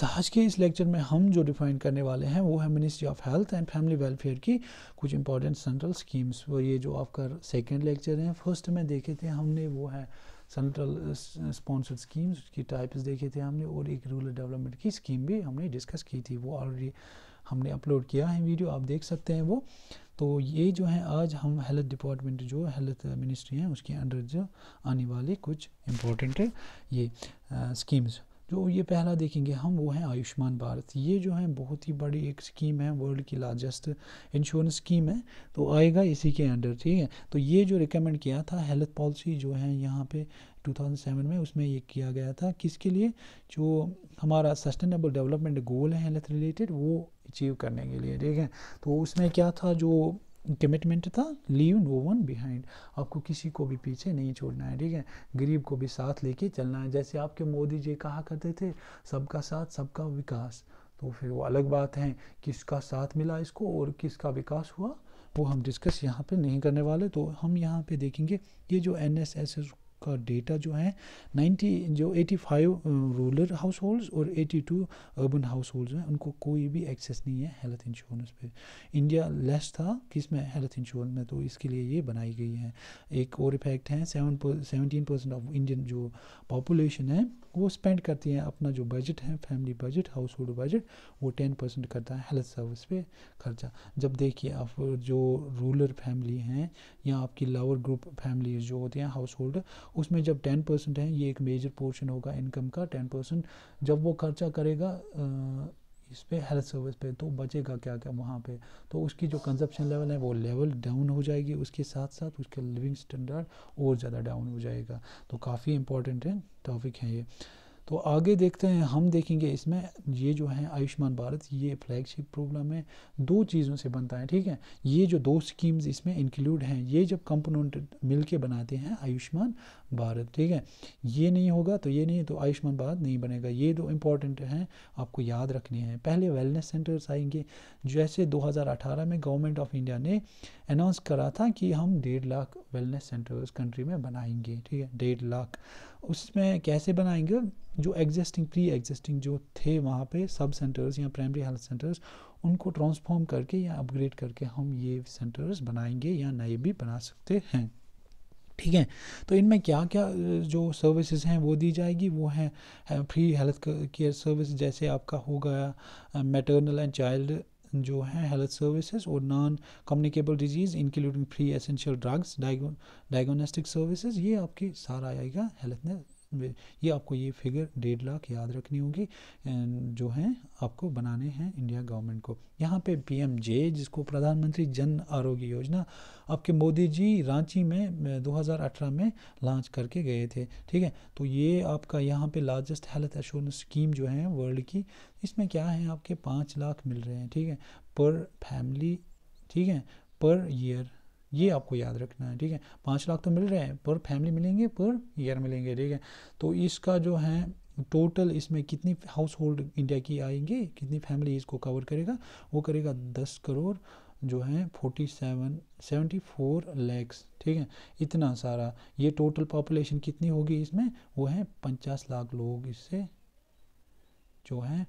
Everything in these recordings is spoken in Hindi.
सो आज के इस लेक्चर में हम जो डिफाइन करने वाले हैं वो है ministry of health and family welfare की कुछ इंपॉर्टेंट सेंट्रल स्कीम्स वो ये जो आपका सेकेंड लेक्चर है फर्स्ट में देखे थे हमने वो है सेंट्रल स्पॉन्सर्ड स्कीम्स उसकी टाइप्स देखे थे हमने और एक रूरल डेवलपमेंट की स्कीम भी हमने डिस्कस की थी वो ऑलरेडी हमने अपलोड किया है वीडियो आप देख सकते हैं वो तो ये जो है आज हम हेल्थ डिपार्टमेंट जो हेल्थ मिनिस्ट्री है उसके अंडर जो आने वाली कुछ इम्पोर्टेंट ये स्कीम्स uh, जो ये पहला देखेंगे हम वो हैं आयुष्मान भारत ये जो है बहुत ही बड़ी एक स्कीम है वर्ल्ड की लार्जेस्ट इंश्योरेंस स्कीम है तो आएगा इसी के अंडर ठीक है तो ये जो रिकमेंड किया था हेल्थ पॉलिसी जो है यहाँ पे 2007 में उसमें ये किया गया था किसके लिए जो हमारा सस्टेनेबल डेवलपमेंट गोल है हेल्थ रिलेटेड वो अचीव करने के लिए ठीक है तो उसमें क्या था जो कमिटमेंट था लीव नो वन बिहाइंड आपको किसी को भी पीछे नहीं छोड़ना है ठीक है गरीब को भी साथ लेके चलना है जैसे आपके मोदी जी कहा करते थे सबका साथ सबका विकास तो फिर वो अलग बात है किसका साथ मिला इसको और किसका विकास हुआ वो हम डिस्कस यहाँ पे नहीं करने वाले तो हम यहाँ पे देखेंगे ये जो एन एस एस एस का डेटा जो है 90 जो 85 रूरल हाउस होल्ड और 82 अर्बन हाउस होल्ड हैं उनको कोई भी एक्सेस नहीं है हेल्थ इंश्योरेंस पे इंडिया लेस था किस में हेल्थ इंश्योरेंस में तो इसके लिए ये बनाई गई है एक और इफेक्ट है seven seventeen percent of Indian जो पॉपुलेशन है वो स्पेंड करती हैं अपना जो बजट है family budget household budget वो टेन परसेंट करता है हेल्थ सर्विस पे खर्चा जब देखिए आप जो रूलर फैमिली हैं या आपकी लोअर ग्रुप फैमिलीज जो होती हैं हाउस होल्ड उसमें जब टेन परसेंट है ये एक मेजर पोर्शन होगा इनकम का टेन परसेंट जब वो खर्चा करेगा इस पर हेल्थ सर्विस पे तो बचेगा क्या क्या वहाँ पे तो उसकी जो कंजप्शन लेवल है वो लेवल डाउन हो जाएगी उसके साथ साथ उसके लिविंग स्टैंडर्ड और ज़्यादा डाउन हो जाएगा तो काफ़ी इंपॉर्टेंट है टॉपिक है ये तो आगे देखते हैं हम देखेंगे इसमें ये जो है आयुष्मान भारत ये फ्लैगशिप प्रोग्राम है दो चीज़ों से बनता है ठीक है ये जो दो स्कीम्स इसमें इंक्लूड हैं ये जब कंपोनेंट मिल के बनाते हैं आयुष्मान भारत ठीक है ये नहीं होगा तो ये नहीं तो आयुष्मान भारत नहीं बनेगा ये दो इम्पॉर्टेंट हैं आपको याद रखने हैं पहले वेलनेस सेंटर्स आएंगे जैसे दो में गवर्नमेंट ऑफ इंडिया ने अनाउंस करा था कि हम डेढ़ लाख वेलनेस सेंटर्स कंट्री में बनाएंगे ठीक है डेढ़ लाख उसमें कैसे बनाएंगे जो एग्जिस्टिंग प्री एग्जिस्टिंग जो थे वहाँ पे सब सेंटर्स या प्राइमरी हेल्थ सेंटर्स उनको ट्रांसफॉर्म करके या अपग्रेड करके हम ये सेंटर्स बनाएंगे या नए भी बना सकते हैं ठीक है तो इनमें क्या क्या जो सर्विसेज हैं वो दी जाएगी वो हैं फ्री हेल्थ केयर सर्विस जैसे आपका हो गया मेटर्नल एंड चाइल्ड जो हैं हेल्थ सर्विसेज और non communicable diseases including free essential drugs diagnostic services ये आपके सारा आएगा हेल्थ ये आपको ये फिगर डेढ़ लाख याद रखनी होगी जो हैं आपको बनाने हैं इंडिया गवर्नमेंट को यहाँ पे पीएमजे जिसको प्रधानमंत्री जन आरोग्य योजना आपके मोदी जी रांची में 2018 में लॉन्च करके गए थे ठीक है तो ये आपका यहाँ पे लार्जेस्ट हेल्थ एश्योरेंस स्कीम जो है वर्ल्ड की इसमें क्या है आपके पाँच लाख मिल रहे हैं ठीक है पर फैमिली ठीक है पर ईयर ये आपको याद रखना है ठीक है पाँच लाख तो मिल रहे हैं पर फैमिली मिलेंगे पर ईयर मिलेंगे ठीक है तो इसका जो है टोटल इसमें कितनी हाउस होल्ड इंडिया की आएंगे कितनी फैमिली इसको कवर करेगा वो करेगा दस करोड़ जो है forty seven seventy four lakhs ठीक है इतना सारा ये टोटल पॉपुलेशन कितनी होगी इसमें वो है पचास लाख लोग इससे जो है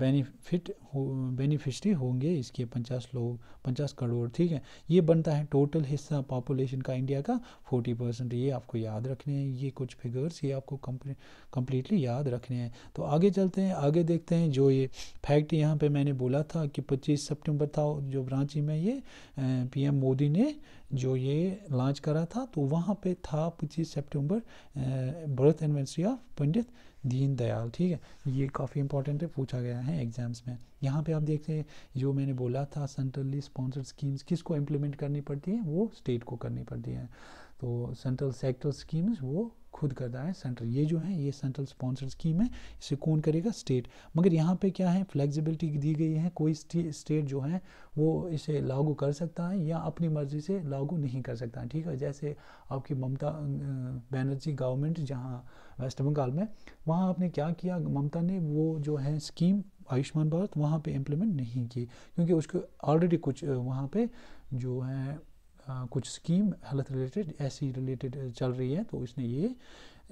बेनिफिट हो बेनिफिशरी होंगे इसके पचास लोग पचास करोड़ ठीक है ये बनता है टोटल हिस्सा पॉपुलेशन का इंडिया का फोर्टी परसेंट ये आपको याद रखने हैं ये कुछ फिगर्स ये आपको कम्प्लीटली याद रखने हैं तो आगे चलते हैं आगे देखते हैं जो ये फैक्ट यहाँ पे मैंने बोला था कि पच्चीस सितंबर था जो रांची में ये पीएम मोदी ने जो ये लॉन्च करा था तो वहाँ पे था पच्चीस सितंबर birth anniversary of Pandit Deen Dayal ठीक है ये काफ़ी इंपॉर्टेंट है पूछा गया है एग्जाम्स में यहाँ पे आप देखते हैं जो मैंने बोला था सेंट्रली स्पॉन्सर्ड स्कीम्स किसको इम्प्लीमेंट करनी पड़ती है वो स्टेट को करनी पड़ती है तो सेंट्रल सेक्टर स्कीम्स वो खुद करता है सेंट्रल ये जो है ये सेंट्रल स्पॉन्सर स्कीम है इसे कौन करेगा स्टेट मगर यहाँ पे क्या है फ्लेक्सिबिलिटी दी गई है कोई स्टेट जो है वो इसे लागू कर सकता है या अपनी मर्ज़ी से लागू नहीं कर सकता है ठीक है जैसे आपकी ममता बनर्जी गवर्नमेंट जहाँ वेस्ट बंगाल में वहाँ आपने क्या किया ममता ने वो जो है स्कीम आयुष्मान भारत वहाँ पर इम्प्लीमेंट नहीं की क्योंकि उसको ऑलरेडी कुछ वहाँ पर जो है कुछ स्कीम हेल्थ रिलेटेड ऐसी रिलेटेड चल रही है तो इसने ये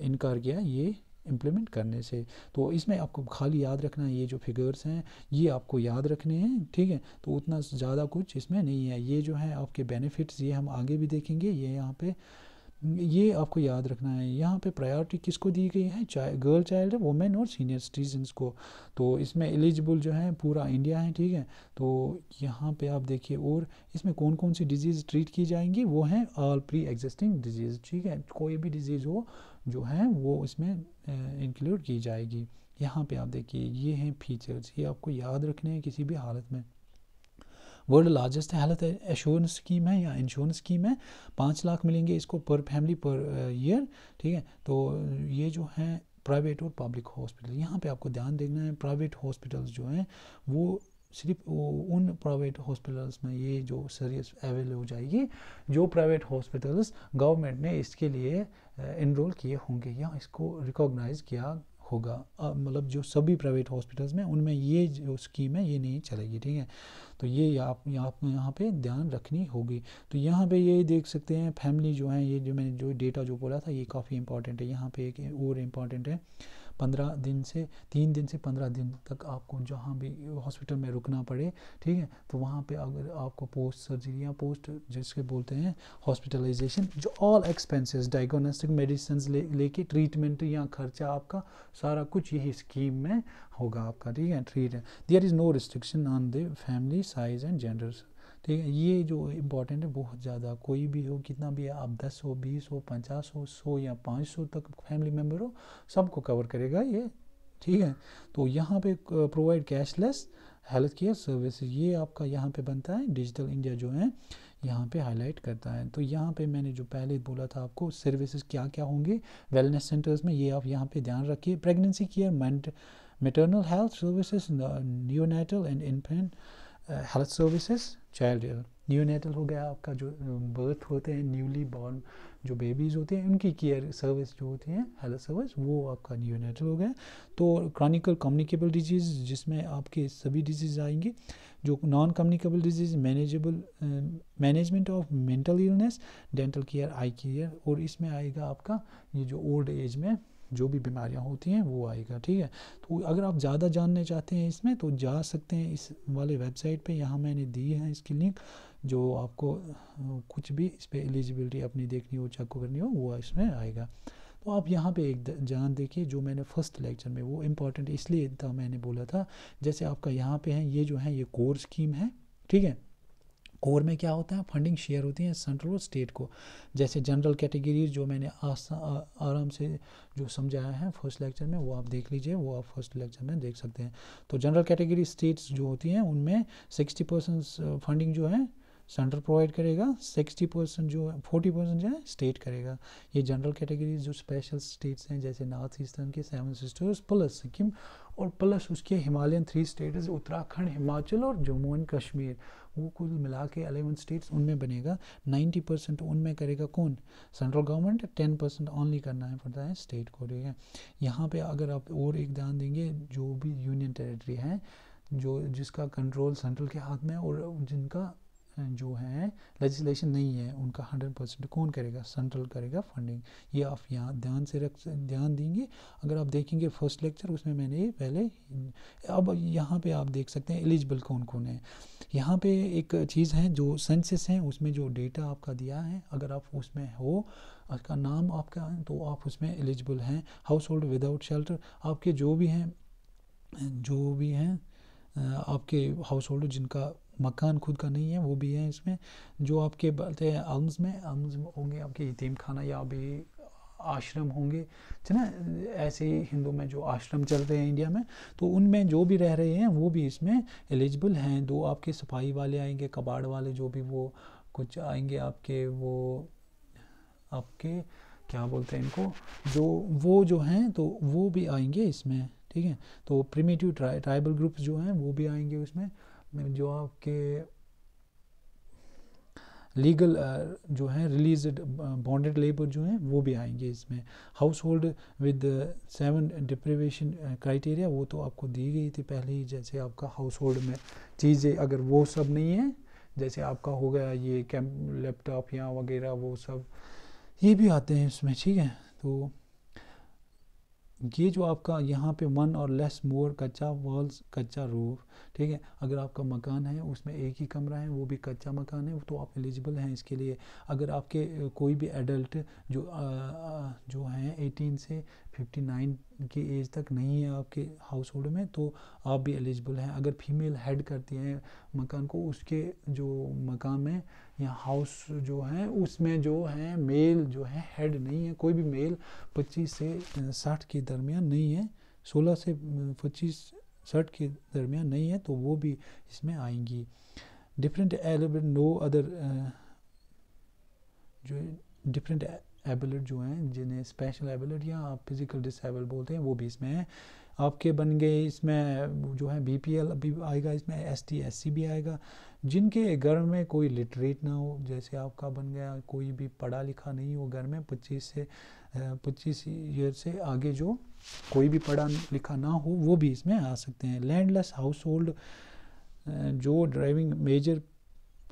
इनकार किया ये इम्प्लीमेंट करने से तो इसमें आपको खाली याद रखना है ये जो फिगर्स हैं ये आपको याद रखने हैं ठीक है तो उतना ज़्यादा कुछ इसमें नहीं है ये जो है आपके बेनिफिट्स ये हम आगे भी देखेंगे ये यहाँ पे ये आपको याद रखना है यहाँ पे प्रायोरिटी किसको दी गई है चाइ गर्ल चाइल्ड वुमेन और सीनियर सिटीजन्स को तो इसमें एलिजिबल जो है पूरा इंडिया है ठीक है तो यहाँ पे आप देखिए और इसमें कौन कौन सी डिजीज़ ट्रीट की जाएंगी वो हैं ऑल प्री एग्जिस्टिंग डिजीज़ ठीक है कोई भी डिजीज़ हो जो है वो इसमें इंक्लूड की जाएगी यहाँ पर आप देखिए ये हैं फीचर्स ये आपको याद रखने हैं किसी भी हालत में world largest health assurance scheme है या इंश्योरेंस स्कीम है पाँच लाख मिलेंगे इसको पर फैमिली पर ईयर ठीक है तो ये जो है प्राइवेट और पब्लिक हॉस्पिटल यहाँ पे आपको ध्यान देना है प्राइवेट हॉस्पिटल्स जो हैं वो सिर्फ उन प्राइवेट हॉस्पिटल्स में ये जो सर्विस अवेल हो जाएगी जो प्राइवेट हॉस्पिटल्स गवर्नमेंट ने इसके लिए इनरोल uh, किए होंगे या इसको रिकॉग्नाइज किया होगा मतलब जो सभी प्राइवेट हॉस्पिटल्स में उनमें ये जो स्कीम है ये नहीं चलेगी ठीक है तो ये आप आपको यहाँ पे ध्यान रखनी होगी तो यहाँ पे ये देख सकते हैं फैमिली जो है ये जो मैंने जो डेटा जो बोला था ये काफ़ी इंपॉर्टेंट है यहाँ पे एक और इम्पॉर्टेंट है पंद्रह दिन से तीन दिन से पंद्रह दिन तक आपको जहाँ भी हॉस्पिटल में रुकना पड़े ठीक है तो वहाँ पे अगर आपको पोस्ट सर्जरी या पोस्ट जिसके बोलते हैं हॉस्पिटलाइजेशन जो ऑल एक्सपेंसेस डायग्नोस्टिक मेडिसिन ले लेके ट्रीटमेंट या खर्चा आपका सारा कुछ यही स्कीम में होगा आपका ठीक है treat there is no restriction on the family size and genders ठीक है ये जो इम्पोर्टेंट है बहुत ज़्यादा कोई भी हो कितना भी है आप दस हो बीस हो पचास हो सौ या पाँच सौ तक फैमिली मेम्बर हो सबको कवर करेगा ये ठीक है तो यहाँ पे provide cashless health care service ये आपका यहाँ पे बनता है डिजिटल इंडिया जो है यहाँ पे हाईलाइट करता है तो यहाँ पे मैंने जो पहले बोला था आपको सर्विसेज क्या क्या होंगे वेलनेस सेंटर्स में ये आप यहाँ पे ध्यान रखिए pregnancy care maternal health services neonatal and infant health services child neonatal हो गया आपका जो बर्थ uh, होते हैं न्यूली बॉर्न जो बेबीज़ होते हैं उनकी केयर सर्विस जो होती है हेल्थ सर्विस वो आपका न्यूनेटल हो गया तो क्रॉनिकल कम्युनिकेबल डिजीज़ जिसमें आपके सभी डिजीज़ आएंगी जो non communicable disease manageable management of mental illness dental care eye care और इसमें आएगा आपका ये जो ओल्ड एज में जो भी बीमारियाँ होती हैं वो आएगा ठीक है तो अगर आप ज़्यादा जानने चाहते हैं इसमें तो जा सकते हैं इस वाले वेबसाइट पे यहाँ मैंने दी है इसकी लिंक जो आपको कुछ भी इस पर एलिजिबिलिटी अपनी देखनी हो चेक करनी हो वो इसमें आएगा तो आप यहाँ पे एक जान देखिए जो मैंने फर्स्ट लेक्चर में वो इम्पॉर्टेंट इसलिए था मैंने बोला था जैसे आपका यहाँ पे है ये जो है ये कोर स्कीम है ठीक है और में क्या होता है फंडिंग शेयर होती है सेंट्रल और स्टेट को जैसे जनरल कैटेगरीज जो मैंने आसा आराम से जो समझाया है फर्स्ट लेक्चर में वो आप देख लीजिए वो आप फर्स्ट लेक्चर में देख सकते हैं तो जनरल कैटेगरी स्टेट्स जो होती हैं उनमें सिक्सटी परसेंट फंडिंग जो है सेंट्रल प्रोवाइड करेगा सिक्सटी परसेंट जो है फोर्टी परसेंट जो है स्टेट करेगा ये जनरल कैटेगरीज जो स्पेशल स्टेट्स हैं जैसे नॉर्थ ईस्टर्न के सेवन सिस्टर्स प्लस सिक्किम और प्लस उसके Himalayan three states Uttarakhand Himachal और जम्मू एंड कश्मीर वो कुल मिला के अलेवन स्टेट्स उनमें बनेगा नाइन्टी परसेंट उनमें करेगा कौन central government ten percent only करना है पड़ता है स्टेट को ठीक है यहाँ पे अगर आप और एक ध्यान देंगे जो भी यूनियन टेरिटरी है जो जिसका कंट्रोल सेंट्रल के हाथ में और जिनका जो है लेजिस्लेशन नहीं है उनका हंड्रेड परसेंट कौन करेगा सेंट्रल करेगा फंडिंग ये आप यहाँ ध्यान से रख ध्यान देंगे अगर आप देखेंगे फर्स्ट लेक्चर उसमें मैंने पहले अब यहाँ पे आप देख सकते हैं एलिजिबल कौन कौन है यहाँ पे एक चीज़ है जो सेंसिस हैं उसमें जो डेटा आपका दिया है अगर आप उसमें हो उसका नाम आपका तो आप उसमें एलिजिबल हैं हाउस होल्ड विदाउट शेल्टर आपके जो भी हैं जो भी हैं आपके हाउस होल्ड जिनका मकान खुद का नहीं है वो भी है इसमें जो आपके बोलते हैं अम्स में अल्म्स होंगे आपके यतीम खाना या अभी आश्रम होंगे है ना ऐसे ही हिंदू में जो आश्रम चल रहे हैं इंडिया में तो उनमें जो भी रह रहे हैं वो भी इसमें एलिजिबल हैं दो आपके सफाई वाले आएंगे कबाड़ वाले जो भी वो कुछ आएंगे आपके वो आपके क्या बोलते हैं इनको जो वो जो हैं तो वो भी आएंगे इसमें ठीक है तो प्रिमेटिव ट्राइबल ग्रुप्स जो हैं वो भी आएंगे उसमें जो आपके लीगल uh, जो है रिलीज बॉन्डेड लेबर जो हैं वो भी आएंगे इसमें household with seven deprivation criteria वो तो आपको दी गई थी पहले ही जैसे आपका हाउस होल्ड में चीज़ें अगर वो सब नहीं है जैसे आपका हो गया ये कैम लैपटॉप या वगैरह वो सब ये भी आते हैं इसमें ठीक है तो ये जो आपका यहाँ पे वन और लेस मोर कच्चा वॉल्स कच्चा रूफ ठीक है अगर आपका मकान है उसमें एक ही कमरा है वो भी कच्चा मकान है तो आप एलिजिबल हैं इसके लिए अगर आपके कोई भी एडल्ट जो आ, जो हैं 18 से 59 की एज तक नहीं है आपके हाउस होल्ड में तो आप भी एलिजिबल हैं अगर फीमेल हेड करती हैं मकान को उसके जो मकान में या हाउस जो है उसमें जो है मेल जो है हेड नहीं है कोई भी मेल 25 से साठ के दरमियान नहीं है 16 से 25 साठ के दरमियान नहीं है तो वो भी इसमें आएंगी डिफरेंट एलिमेंट नो अदर जो डिफरेंट एबलेट जो हैं जिन्हें स्पेशल एबलेट या आप फिज़िकल डिसेबल बोलते हैं वो भी इसमें हैं आपके बन गए इसमें जो है बीपीएल अभी आएगा इसमें एसटी एससी भी आएगा जिनके घर में कोई लिटरेट ना हो जैसे आपका बन गया कोई भी पढ़ा लिखा नहीं हो घर में पच्चीस से पच्चीस ईयर से आगे जो कोई भी पढ़ा लिखा ना हो वो भी इसमें आ सकते हैं लैंडलेस हाउस होल्ड जो driving major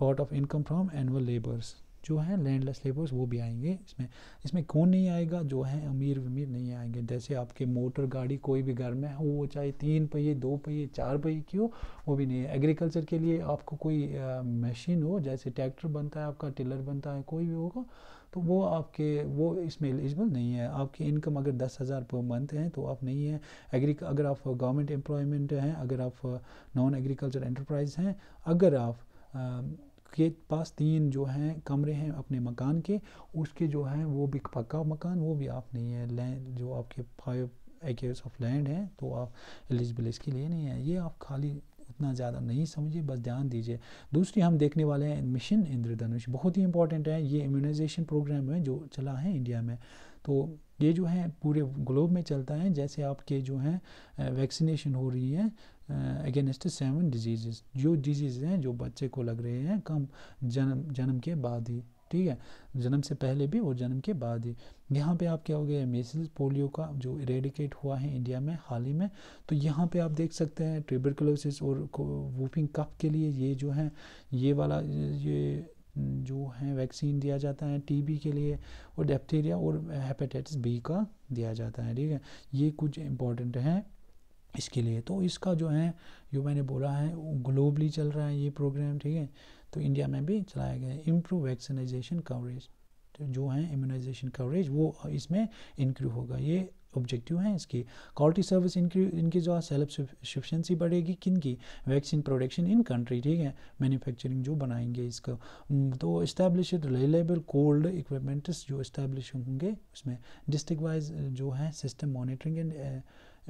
part of income from annual labours जो है लैंडलेस लेबर्स वो भी आएंगे इसमें इसमें कौन नहीं आएगा जो है अमीर वमीर नहीं आएंगे जैसे आपके मोटर गाड़ी कोई भी घर में हो वो चाहे तीन पहिए दो पहिए चार पहिए की हो वो भी नहीं है एग्रीकल्चर के लिए आपको कोई मशीन हो जैसे ट्रैक्टर बनता है आपका टिलर बनता है कोई भी होगा तो वो आपके वो इसमें एलिजिबल नहीं है आपकी इनकम अगर दस हज़ार पर मंथ है तो आप नहीं है एग्री अगर आप गवर्नमेंट एम्प्लॉयमेंट हैं अगर आप नॉन एग्रीकल्चर एंटरप्राइज हैं अगर आप के पास तीन जो हैं कमरे हैं अपने मकान के उसके जो हैं वो भी पक्का मकान वो भी आप नहीं है लैंड जो आपके फाइव एकर्स ऑफ लैंड हैं तो आप एलिजिबल इसके लिए नहीं है ये आप खाली उतना ज़्यादा नहीं समझिए बस ध्यान दीजिए दूसरी हम देखने वाले हैं मिशन इंद्रधनुष बहुत ही इंपॉर्टेंट है ये इम्यूनाइजेशन प्रोग्राम है जो चला है इंडिया में तो ये जो है पूरे ग्लोब में चलता है जैसे आपके जो हैं वैक्सीनेशन हो रही है अगेंस्ट सेवन डिजीजेस जो डिजीज़ हैं जो बच्चे को लग रहे हैं कम जन्म जन्म के बाद ही ठीक है जन्म से पहले भी और जन्म के बाद ही यहाँ पे आप क्या हो गया मेसल्स पोलियो का जो रेडिकेट हुआ है इंडिया में हाल ही में तो यहाँ पे आप देख सकते हैं ट्यूबरकुलोसिस और वूफिंग कफ के लिए ये जो है ये वाला ये जो है वैक्सीन दिया जाता है टीबी के लिए और डेप्टेरिया और हेपेटाइटिस बी का दिया जाता है ठीक है ये कुछ इंपॉर्टेंट हैं इसके लिए तो इसका जो है जो मैंने बोला है ग्लोबली चल रहा है ये प्रोग्राम ठीक है तो इंडिया में भी चलाया गया है इम्प्रूव वैक्सीनाइजेशन कवरेज जो है इम्यूनाइजेशन कवरेज वो इसमें इंक्रीव होगा ये ऑब्जेक्टिव हैं इसकी क्वालिटी सर्विस इंक्री इनकी जो सेल्फ सफिशेंसी बढ़ेगी किन की वैक्सीन प्रोडक्शन इन कंट्री ठीक है मैन्युफैक्चरिंग जो बनाएंगे इसको तो इस्टेब्लिश रिलेबल कोल्ड इक्विपमेंट्स जो इस्टेब्लिश होंगे उसमें डिस्ट्रिक्ट वाइज जो है सिस्टम मॉनिटरिंग एंड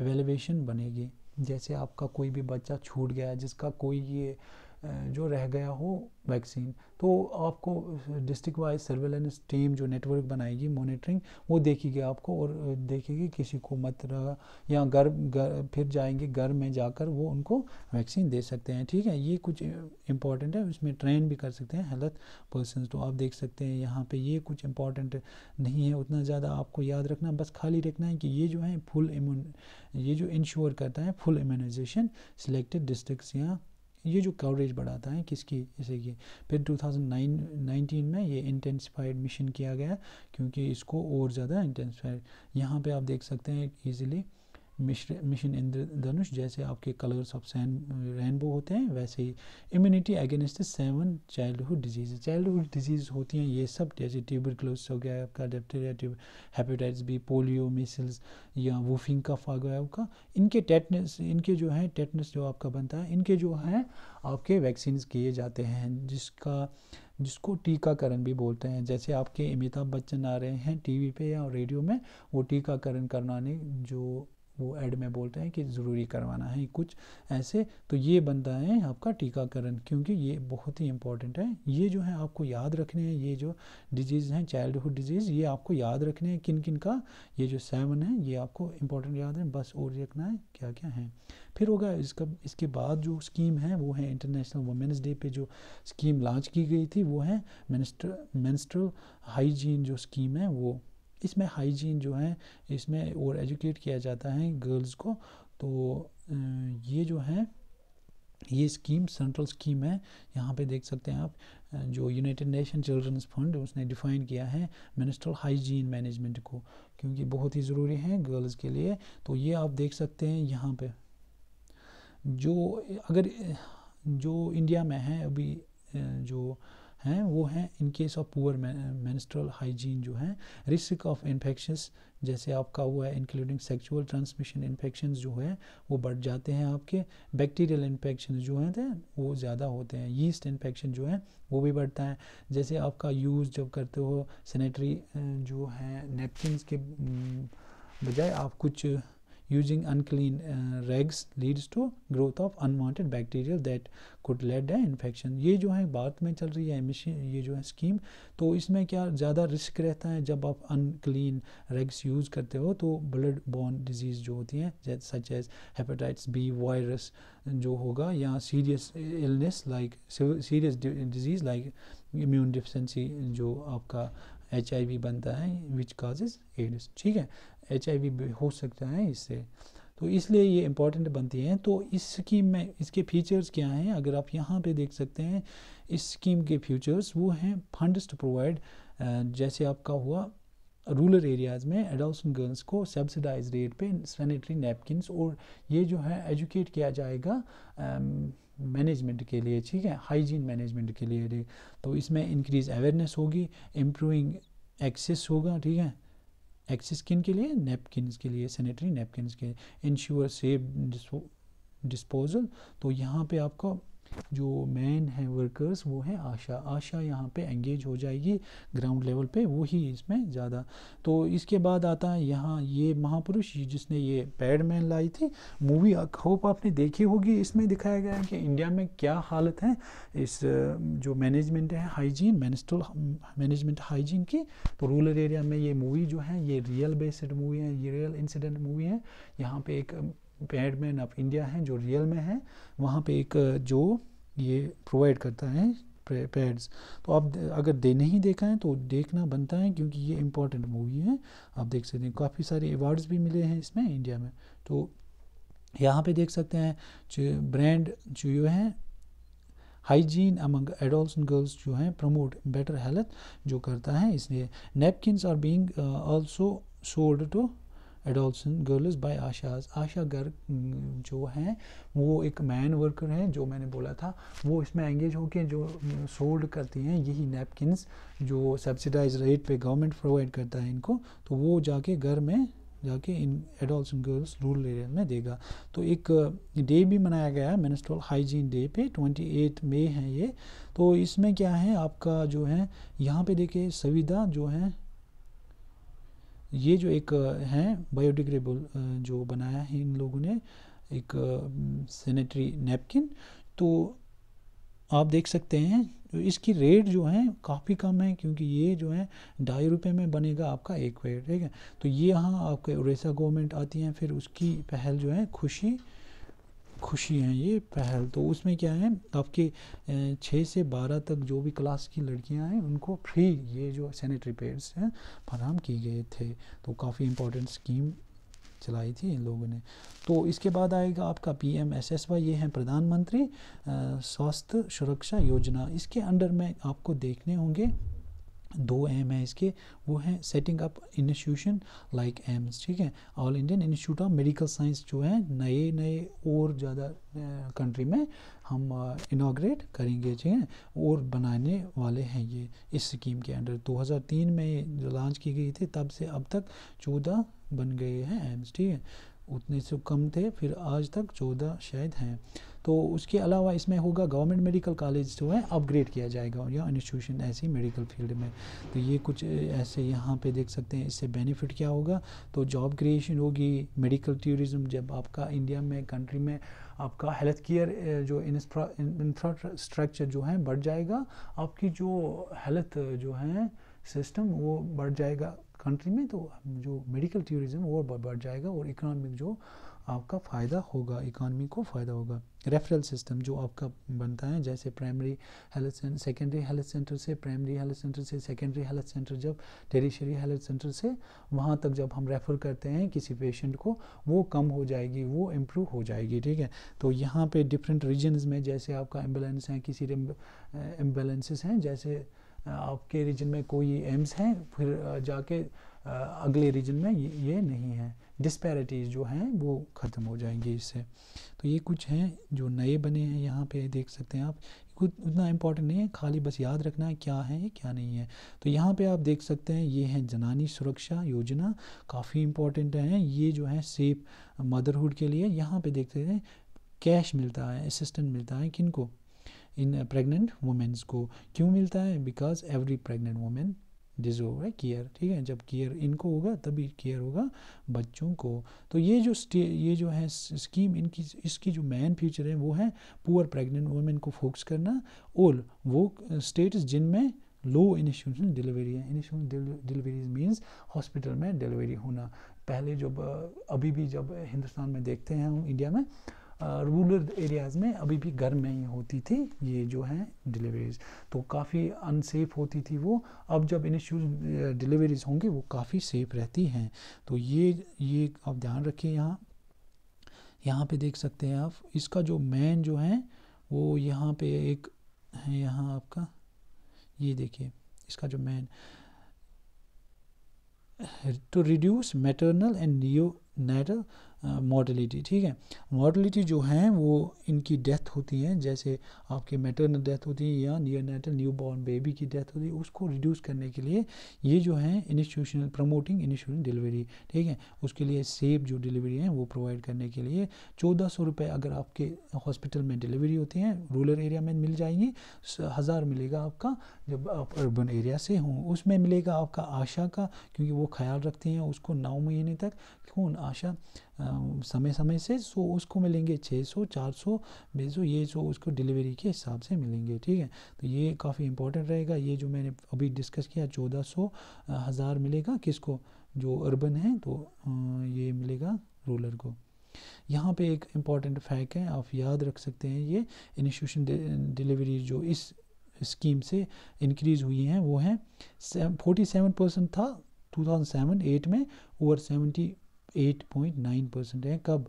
एवेलेशन बनेगी जैसे आपका कोई भी बच्चा छूट गया जिसका कोई ये जो रह गया हो वैक्सीन तो आपको डिस्ट्रिक्ट वाइज सर्वेलेंस टीम जो नेटवर्क बनाएगी मॉनिटरिंग वो देखेगी आपको और देखेगी किसी को मत रहा या घर घर फिर जाएंगे घर में जाकर वो उनको वैक्सीन दे सकते हैं ठीक है ये कुछ इम्पॉर्टेंट है उसमें ट्रेन भी कर सकते हैं हेल्थ पर्सन तो आप देख सकते हैं यहाँ पर ये कुछ इम्पॉर्टेंट नहीं है उतना ज़्यादा आपको याद रखना बस खाली रखना है कि ये जो है फुल इम्यून ये जो इंश्योर करता है फुल इम्यूनाइजेशन सिलेक्टेड डिस्ट्रिक्स या ये जो कवरेज बढ़ाता है किसकी इसे की फिर 2019 में ये इंटेंसिफाइड मिशन किया गया क्योंकि इसको और ज़्यादा इंटेंसिफाइड यहाँ पे आप देख सकते हैं ईजिली मिश्र मिशन इंद्रधनुष जैसे आपके कलर्स ऑफ सैन रेनबो होते हैं वैसे ही immunity against seven childhood disease childhood disease होती हैं ये सब जैसे ट्यूबरक्लोस हो गया आपका diphtheria tube hepatitis B polio measles या वूफिंग कफ आ गया आपका इनके टेटनस इनके जो है टेटनस जो आपका बनता है इनके जो है आपके वैक्सीन किए जाते हैं जिसका जिसको टीकाकरण भी बोलते हैं जैसे आपके अमिताभ बच्चन आ रहे हैं टीवी पे या रेडियो में वो टीकाकरण करवाने जो वो एड में बोलते हैं कि ज़रूरी करवाना है कुछ ऐसे तो ये बनता है आपका टीकाकरण क्योंकि ये बहुत ही इंपॉर्टेंट है ये जो है आपको याद रखने हैं ये जो डिजीज़ हैं चाइल्डहुड डिजीज़ ये आपको याद रखने हैं किन किन का ये जो सेवन है ये आपको इंपॉर्टेंट याद है बस और रखना है क्या क्या है फिर होगा इसका इसके बाद जो स्कीम है वो है इंटरनेशनल वुमेंस डे पे जो स्कीम लॉन्च की गई थी वो है मिनिस्टर मिनिस्ट्रल हाइजीन जो स्कीम है वो इसमें हाइजीन जो है इसमें और एजुकेट किया जाता है गर्ल्स को तो ये जो है ये स्कीम सेंट्रल स्कीम है यहाँ पे देख सकते हैं आप जो यूनाइटेड नेशन चिल्ड्रंस फंड उसने डिफाइन किया है मिनिस्ट्रल हाइजीन मैनेजमेंट को क्योंकि बहुत ही ज़रूरी है गर्ल्स के लिए तो ये आप देख सकते हैं यहाँ पे जो अगर जो इंडिया में है अभी जो हैं वो हैं in case of poor menstrual hygiene जो है रिस्क ऑफ इन्फेक्शंस जैसे आपका वो है इंक्लूडिंग सेक्सुअल ट्रांसमिशन इन्फेक्शन जो है वो बढ़ जाते हैं आपके बैक्टीरियल इन्फेक्शन जो हैं तो वो ज़्यादा होते हैं यीस्ट इन्फेक्शन जो है वो भी बढ़ता है जैसे आपका यूज़ जब करते हो सैनिटरी जो है नेपकिन के बजाय आप कुछ using unclean uh, rags leads to growth of unwanted bacteria that could lead a infection ये जो है भारत में चल रही है मिशन ये जो है स्कीम तो इसमें क्या ज़्यादा रिस्क रहता है जब आप अनक्लीन रेग्स यूज़ करते हो तो ब्लड बॉर्न डिजीज़ जो होती हैं such as hepatitis B virus जो होगा या serious illness like serious disease like immune deficiency जो आपका एच आई वी बनता है विच काजेज एड्स ठीक है एच हो सकता है इससे तो इसलिए ये इम्पॉर्टेंट बनती है तो इस स्कीम में इसके फीचर्स क्या हैं अगर आप यहाँ पे देख सकते हैं इस स्कीम के फीचर्स वो हैं फंड्स टू प्रोवाइड जैसे आपका हुआ रूरल एरियाज़ में एडल्ट गर्ल्स को सब्सिडाइज रेट पे सैनिटरी नैपकिन और ये जो है एजुकेट किया जाएगा मैनेजमेंट के लिए ठीक है हाइजीन मैनेजमेंट के लिए तो इसमें इंक्रीज अवेयरनेस होगी इम्प्रूविंग एक्सेस होगा ठीक है एक्स स्किन के लिए नेपकिन के लिए सैनिटरी नेपकिन के इंश्योर सेफ डिस्पोजल तो यहाँ पे आपका जो मैन हैं वर्कर्स वो हैं आशा आशा यहाँ पे एंगेज हो जाएगी ग्राउंड लेवल पे वो ही इसमें ज़्यादा तो इसके बाद आता है यहाँ ये महापुरुष जिसने ये पैड मैन लाई थी मूवी होप आपने देखी होगी इसमें दिखाया गया है कि इंडिया में क्या हालत है इस जो मैनेजमेंट है हाइजीन मैनिस्ट्रल मैनेजमेंट हाइजीन की तो रूरल एरिया में ये मूवी जो है ये रियल बेस्ड मूवी है ये रियल इंसिडेंट मूवी है यहाँ पर एक एडमिन ऑफ इंडिया हैं जो रियल में हैं वहाँ पे एक जो ये प्रोवाइड करता है पैड्स तो आप अगर दे नहीं देखा है तो देखना बनता है क्योंकि ये इम्पोर्टेंट मूवी है आप देख सकते हैं काफ़ी सारे अवार्ड्स भी मिले हैं इसमें इंडिया में तो यहाँ पे देख सकते हैं जो ब्रांड जो ये है hygiene among adolescent and girls जो हैं प्रमोट बेटर हेल्थ जो करता है इसलिए napkins are being also sold to adolescent girls by ASHAs ASHA गर्ग जो हैं वो एक मैन वर्कर हैं जो मैंने बोला था वो इसमें एंगेज होकर जो सोल्ड mm, करती हैं यही नैपकिनस जो सब्सिडाइज रेट पे गवर्नमेंट प्रोवाइड करता है इनको तो वो जाके घर में जाके in adult and girls rural area में देगा तो एक डे uh, भी मनाया गया है मिनिस्ट्रल हाइजीन डे पे 28 मई है ये तो इसमें क्या है आपका जो है यहाँ पे देखिए सविदा जो है ये जो एक हैं बायोडिग्रेबल जो बनाया है इन लोगों ने एक सैनिटरी नैपकिन तो आप देख सकते हैं इसकी रेट जो है काफ़ी कम है क्योंकि ये जो है ढाई रुपये में बनेगा आपका एक पेड़ ठीक है तो ये यहाँ आपके उड़ीसा गवर्नमेंट आती है फिर उसकी पहल जो है खुशी खुशी हैं ये पहल तो उसमें क्या है आपके छः से बारह तक जो भी क्लास की लड़कियां हैं उनको फ्री ये जो सैनिटरी पेड्स हैं फराम किए गए थे तो काफ़ी इंपॉर्टेंट स्कीम चलाई थी इन लोगों ने तो इसके बाद आएगा आपका P M S S Y ये है प्रधानमंत्री स्वास्थ्य सुरक्षा योजना इसके अंडर में आपको देखने होंगे दो एम है इसके वो है setting up institution like AIIMS ठीक है all Indian institute of medical science जो है नए नए और ज़्यादा कंट्री में हम इनाग्रेट करेंगे ठीक है और बनाने वाले हैं ये इस स्कीम के अंडर 2003 में लॉन्च की गई थी तब से अब तक चौदह बन गए हैं एम्स ठीक है उतने से कम थे फिर आज तक चौदह शायद हैं तो उसके अलावा इसमें होगा गवर्नमेंट मेडिकल कॉलेज जो है अपग्रेड किया जाएगा या इंस्टीट्यूशन ऐसी मेडिकल फील्ड में तो ये कुछ ऐसे यहाँ पे देख सकते हैं इससे बेनिफिट क्या होगा तो जॉब क्रिएशन होगी मेडिकल टूरिज़्म जब आपका इंडिया में कंट्री में आपका हेल्थ केयर जो इंफ्रास्ट्रक्चर जो है बढ़ जाएगा आपकी जो हेल्थ जो है सिस्टम वो बढ़ जाएगा कंट्री में तो जो मेडिकल टूरिज़्म वो बढ़ जाएगा और इकनॉमिक जो आपका फ़ायदा होगा इकॉनमी को फ़ायदा होगा रेफरल सिस्टम जो आपका बनता है जैसे primary health centre secondary health centre से प्राइमरी हेल्थ सेंटर से सेकेंडरी हेल्थ सेंटर जब टेरिशरी हेल्थ सेंटर से वहाँ तक जब हम रेफ़र करते हैं किसी पेशेंट को वो कम हो जाएगी वो इम्प्रूव हो जाएगी ठीक है तो यहाँ पे डिफरेंट रीजन में जैसे आपका एम्बुलेंस हैं किसी एम्बुलेंसेस हैं जैसे आपके रीजन में कोई एम्स हैं फिर जाके अगले रीजन में ये, नहीं है डिस्पैरिटीज़ जो हैं वो ख़त्म हो जाएंगी इससे तो ये कुछ हैं जो नए बने हैं यहाँ पे देख सकते हैं आप कुछ उतना इम्पॉर्टेंट नहीं है खाली बस याद रखना है क्या है क्या नहीं है तो यहाँ पे आप देख सकते हैं ये हैं जनानी सुरक्षा योजना काफ़ी इम्पॉर्टेंट है ये जो है सेफ मदरहुड के लिए यहाँ देख देखते हैं कैश मिलता है असिस्टेंट मिलता है किन इन प्रेग्नेंट वुमेन्स को क्यों मिलता है because every pregnant women deserve है केयर ठीक है जब केयर इनको होगा तभी केयर होगा बच्चों को तो ये जो ये जो है स्कीम इनकी इसकी जो मेन फीचर है वो है पुअर प्रेग्नेंट वुमेन को फोकस करना और वो स्टेट्स जिनमें लो इनिशियल डिलीवरी है इनिशियल डिलीवरी मीन्स हॉस्पिटल में डिलीवरी होना पहले जब अभी भी जब हिंदुस्तान में देखते हैं हम इंडिया में रूरल एरियाज़ में अभी भी घर में ही होती थी ये जो है डिलीवरीज तो काफ़ी अनसेफ होती थी वो अब जब इंश्योरेंस डिलीवरीज होंगी वो काफ़ी सेफ रहती हैं तो ये ये आप ध्यान रखिए यहाँ यहाँ पे देख सकते हैं आप इसका जो मेन जो है वो यहाँ पे एक है यहाँ आपका ये देखिए इसका जो main to reduce maternal and neonatal mortality ठीक है मॉडलिटी जो है वो इनकी डेथ होती है जैसे आपके मेटरनल डेथ होती है या neonatal newborn baby की डेथ होती है उसको रिड्यूस करने के लिए ये जो है इंस्टीट्यूशनल प्रमोटिंग इंस्टीट्यूशन डिलीवरी ठीक है उसके लिए सेफ जो डिलीवरी है वो प्रोवाइड करने के लिए चौदह सौ रुपये अगर आपके हॉस्पिटल में डिलीवरी होती है रूरल एरिया में मिल जाएंगी हज़ार मिलेगा आपका जब आप अर्बन एरिया से हों उसमें मिलेगा आपका आशा का क्योंकि वो ख्याल रखते हैं उसको नौ महीने तक खून आशा समय समय से सो उसको मिलेंगे 600 400 सौ ये जो उसको डिलीवरी के हिसाब से मिलेंगे ठीक है तो ये काफ़ी इंपॉर्टेंट रहेगा ये जो मैंने अभी डिस्कस किया चौदह सौ हज़ार मिलेगा किसको जो अर्बन है तो ये मिलेगा रूलर को यहाँ पे एक इम्पॉर्टेंट फैक्ट है आप याद रख सकते हैं ये इंस्टीट्यूशन डिलीवरी जो इस स्कीम से इंक्रीज़ हुई हैं वो हैं फोर्टी सेवन परसेंट था 2007-8 में और सेवेंटी 8.9 परसेंट है कब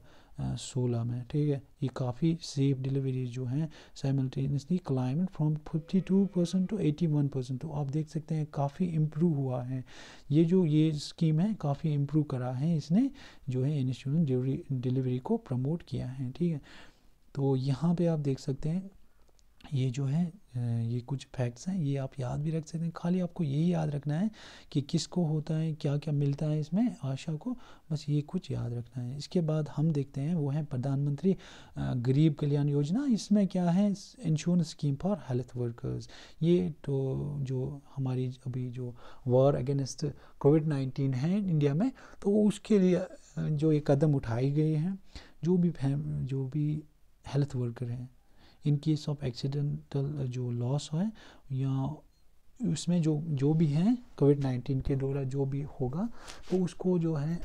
सोलह में ठीक है ये काफ़ी सेफ डिलीवरी जो हैं simultaneously climate from 52 percent to one percent तो आप देख सकते हैं काफ़ी इम्प्रूव हुआ है ये जो ये स्कीम है काफ़ी इम्प्रूव करा है इसने जो है इंश्योरेंस डिलीवरी को प्रमोट किया है ठीक है तो यहाँ पे आप देख सकते हैं ये जो है ये कुछ फैक्ट्स हैं ये आप याद भी रख सकते हैं खाली आपको यही याद रखना है कि किसको होता है क्या क्या मिलता है इसमें आशा को बस ये कुछ याद रखना है इसके बाद हम देखते हैं वो है प्रधानमंत्री गरीब कल्याण योजना इसमें क्या है insurance scheme for health workers ये तो जो हमारी अभी जो वॉर अगेंस्ट कोविड नाइन्टीन है इंडिया में तो उसके लिए जो ये कदम उठाए गए हैं जो भी जो भी हेल्थ वर्कर हैं इन केस ऑफ एक्सीडेंटल जो लॉस है या उसमें जो जो भी है कोविड नाइन्टीन के द्वारा जो भी होगा तो उसको जो है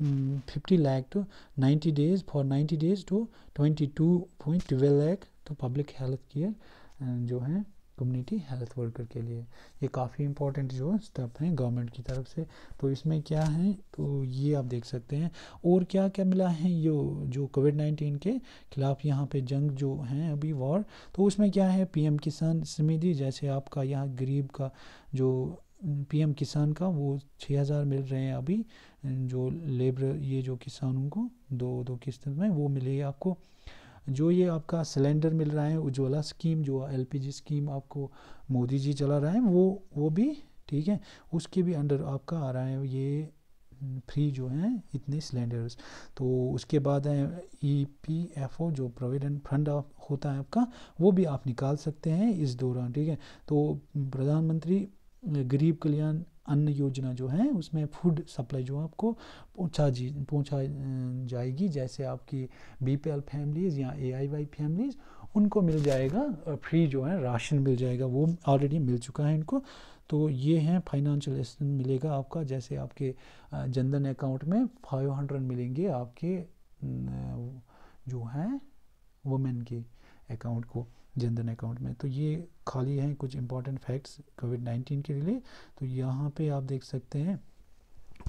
hmm, fifty lakh to ninety days for ninety days to twenty two point twelve lakh तो पब्लिक हेल्थ केयर जो है कम्युनिटी हेल्थ वर्कर के लिए ये काफ़ी इंपॉर्टेंट जो स्टेप हैं गवर्नमेंट की तरफ से तो इसमें क्या है तो ये आप देख सकते हैं और क्या क्या मिला है ये जो कोविड नाइन्टीन के खिलाफ यहाँ पे जंग जो है अभी वॉर तो उसमें क्या है पीएम किसान समिति जैसे आपका यहाँ गरीब का जो पीएम किसान का वो छः हज़ार मिल रहे हैं अभी जो लेबर ये जो किसानों को दो दो किस्त में वो मिलेगी आपको जो ये आपका सिलेंडर मिल रहा है उज्ज्वला स्कीम जो एलपीजी स्कीम आपको मोदी जी चला रहे हैं वो वो भी ठीक है उसके भी अंडर आपका आ रहा है ये फ्री जो हैं इतने सिलेंडर्स तो उसके बाद है ई पी एफ ओ जो प्रोविडेंट फंड होता है आपका वो भी आप निकाल सकते हैं इस दौरान ठीक है तो प्रधानमंत्री गरीब कल्याण अन्न योजना जो है उसमें फूड सप्लाई जो है आपको पहुँचा जी पहुँचा अं, जाएगी जैसे आपकी बी पी एल फैमिलीज़ या ए आई वाई फैमिलीज़ उनको मिल जाएगा फ्री जो है राशन मिल जाएगा वो ऑलरेडी मिल चुका है इनको तो ये हैं फाइनेंशियल असिस्टेंस मिलेगा आपका जैसे आपके जनधन अकाउंट में फाइव हंड्रेड मिलेंगे आपके अं, जो हैं वुमेन के अकाउंट को जनधन अकाउंट में तो ये खाली हैं कुछ इंपॉर्टेंट फैक्ट्स कोविड नाइन्टीन के लिए तो यहाँ पे आप देख सकते हैं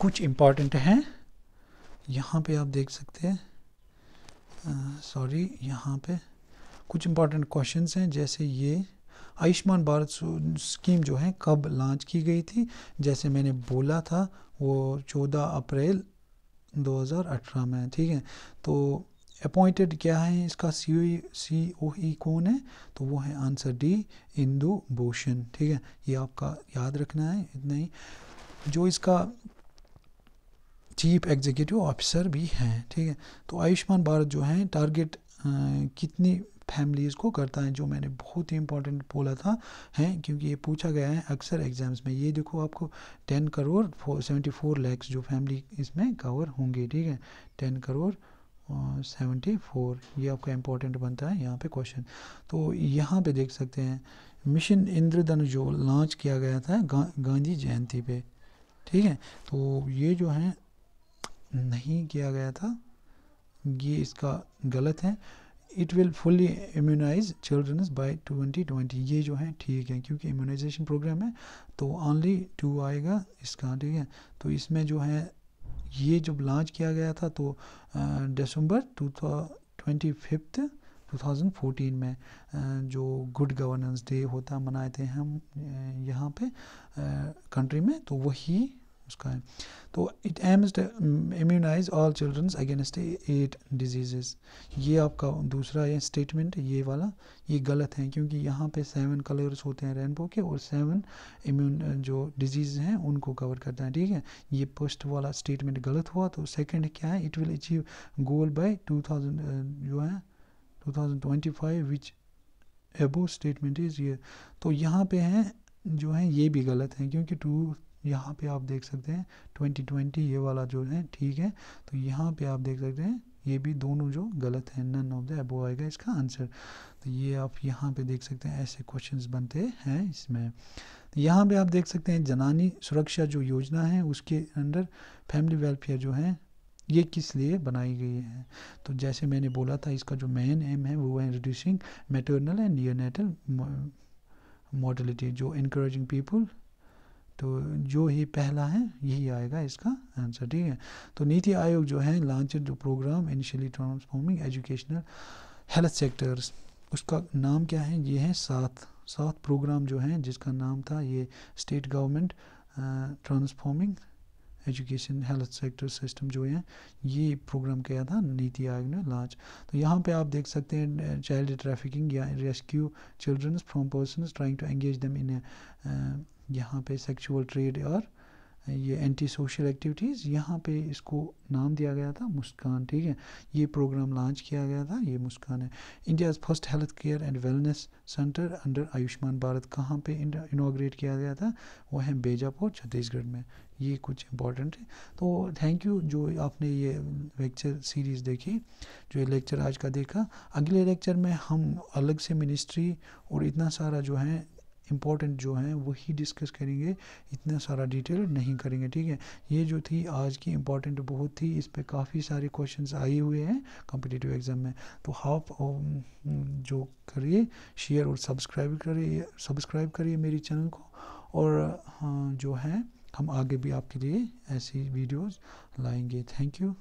कुछ इम्पॉर्टेंट हैं यहाँ पे आप देख सकते हैं सॉरी यहाँ पे कुछ इम्पॉर्टेंट क्वेश्चंस हैं जैसे ये आयुष्मान भारत स्कीम जो है कब लॉन्च की गई थी जैसे मैंने बोला था वो 14 अप्रैल 2018 में ठीक है तो अपॉइंटेड क्या है इसका सी सी ओ ई कौन है तो वो है आंसर डी इंदु भूषण ठीक है ये आपका याद रखना है इतना ही जो इसका चीफ एग्जीक्यूटिव ऑफिसर भी हैं ठीक है तो आयुष्मान भारत जो है टारगेट कितनी फैमिलीज़ को करता है जो मैंने बहुत ही इंपॉर्टेंट बोला था है क्योंकि ये पूछा गया है अक्सर एग्जाम्स में ये देखो आपको ten crore seventy four lakhs जो फैमिली इसमें कवर होंगे ठीक है ten crore seventy uh, four ये आपका इम्पोर्टेंट बनता है यहाँ पे क्वेश्चन तो यहाँ पे देख सकते हैं मिशन इंद्रधन जो लॉन्च किया गया था गा, गांधी जयंती पे ठीक है तो ये जो है नहीं किया गया था ये इसका गलत है it will fully immunise children's by 2020 ये जो है ठीक है क्योंकि इम्यूनाइजेशन प्रोग्राम है तो ऑनली टू आएगा इसका ठीक है तो इसमें जो है ये जब लॉन्च किया गया था तो दिसंबर टू ट्वेंटी फिफ्थ में जो गुड गवर्नेंस डे होता मनाते हैं हम यहाँ पे कंट्री में तो वही उसका है तो it aims immunise all children against eight disease ये आपका दूसरा ये स्टेटमेंट ये वाला ये गलत है क्योंकि यहाँ पे सेवन कलर्स होते हैं रेनबो के और सेवन इम्यून जो डिजीज़ हैं उनको कवर करता है ठीक है ये फर्स्ट वाला स्टेटमेंट गलत हुआ तो सेकंड क्या है it will achieve goal by 2000 जो है 2025 विच एबो स्टेटमेंट इज़ ये तो यहाँ पे हैं जो है ये भी गलत है क्योंकि टू यहाँ पे आप देख सकते हैं 2020 ये वाला जो है ठीक है तो यहाँ पे आप देख सकते हैं ये भी दोनों जो गलत है नन ऑफ द एबो आएगा इसका आंसर तो ये आप यहाँ पे देख सकते हैं ऐसे क्वेश्चंस बनते हैं इसमें तो यहाँ पे आप देख सकते हैं जनानी सुरक्षा जो योजना है उसके अंडर फैमिली वेलफेयर जो है ये किस लिए बनाई गई है तो जैसे मैंने बोला था इसका जो मेन एम है वो है reducing maternal and neonatal mortality जो इनक्रेजिंग पीपल तो जो ही पहला है यही आएगा इसका आंसर ठीक है तो नीति आयोग जो है लॉन्च जो programme initially transforming educational health sectors उसका नाम क्या है ये है सात सात प्रोग्राम जो है जिसका नाम था ये state government transforming education health sector system जो है ये प्रोग्राम किया था नीति आयोग ने लॉन्च तो यहाँ पे आप देख सकते हैं चाइल्ड ट्रैफिकिंग या rescue children's from person trying to engage them in यहाँ पे सेक्चुअल ट्रेड और ये एंटी सोशल एक्टिविटीज़ यहाँ पे इसको नाम दिया गया था मुस्कान ठीक है ये प्रोग्राम लॉन्च किया गया था ये मुस्कान है India's first health care and wellness centre under Ayushman Bharat कहाँ पे इनाग्रेट किया गया था वो है बेजापुर छत्तीसगढ़ में ये कुछ इंपॉर्टेंट है तो थैंक यू जो आपने ये लेक्चर सीरीज़ देखी जो ये लेक्चर आज का देखा अगले लेक्चर में हम अलग से मिनिस्ट्री और इतना सारा जो है इम्पोर्टेंट जो हैं वही डिस्कस करेंगे इतना सारा डिटेल नहीं करेंगे ठीक है ये जो थी आज की इम्पोर्टेंट बहुत थी इस पर काफ़ी सारे क्वेश्चंस आए हुए हैं कॉम्पिटेटिव एग्ज़ाम में तो हाफ जो करिए शेयर और सब्सक्राइब करिए सब्सक्राइब करिए मेरे चैनल को और हाँ, जो है हम आगे भी आपके लिए ऐसी वीडियोज़ लाएंगे थैंक यू